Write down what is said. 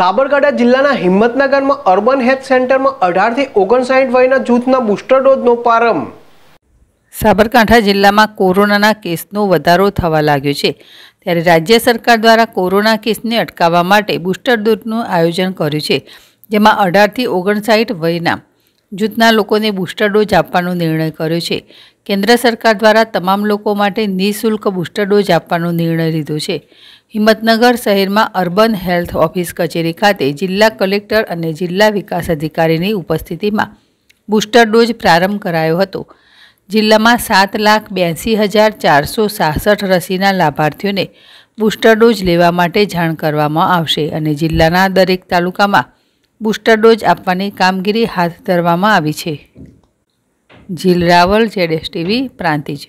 સાબરકાંઠા જિલ્લાના હિંમતનગરમાં urban health સેન્ટરમાં અઢારથી ઓગણસાઠ વયના જૂથના બુસ્ટર ડોઝનો પ્રારંભ સાબરકાંઠા જિલ્લામાં કોરોનાના કેસનો વધારો થવા લાગ્યો છે ત્યારે રાજ્ય સરકાર દ્વારા કોરોના કેસને અટકાવવા માટે બુસ્ટર ડોઝનું આયોજન કર્યું છે જેમાં અઢારથી ઓગણસાઠ વયના જૂથના લોકોને બુસ્ટર ડોઝ આપવાનો નિર્ણય કર્યો છે કેન્દ્ર સરકાર દ્વારા તમામ લોકો માટે નિઃશુલ્ક બુસ્ટર ડોઝ આપવાનો નિર્ણય લીધો છે હિંમતનગર શહેરમાં અર્બન હેલ્થ ઓફિસ કચેરી ખાતે જિલ્લા કલેક્ટર અને જિલ્લા વિકાસ અધિકારીની ઉપસ્થિતિમાં બુસ્ટર ડોઝ પ્રારંભ કરાયો હતો જિલ્લામાં સાત લાખ બ્યાસી હજાર ચારસો સાસઠ રસીના લાભાર્થીઓને બુસ્ટર ડોઝ લેવા માટે જાણ કરવામાં આવશે અને જિલ્લાના દરેક તાલુકામાં બુસ્ટર ડોઝ આપવાની કામગીરી હાથ ધરવામાં આવી છે જીલ રાવલ જેડેસ ટીવી પ્રાંતિજ